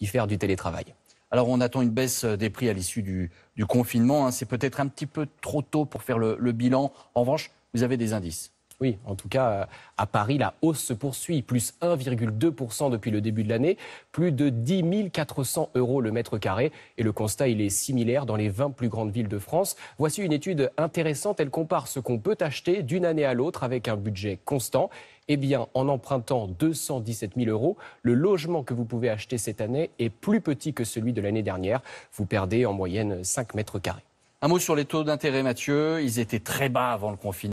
y faire du télétravail. Alors on attend une baisse des prix à l'issue du, confinement. Hein. C'est peut-être un petit peu trop tôt pour faire le bilan. En revanche, vous avez des indices. Oui, en tout cas, euh, à Paris, la hausse se poursuit, plus 1,2% depuis le début de l'année, plus de 10 400 euros le mètre carré. Et le constat, il est similaire dans les 20 plus grandes villes de France. Voici une étude intéressante, elle compare ce qu'on peut acheter d'une année à l'autre avec un budget constant. Eh bien, en empruntant 217 000 euros, le logement que vous pouvez acheter cette année est plus petit que celui de l'année dernière. Vous perdez en moyenne 5 mètres carrés. Un mot sur les taux d'intérêt, Mathieu. Ils étaient très bas avant le confinement.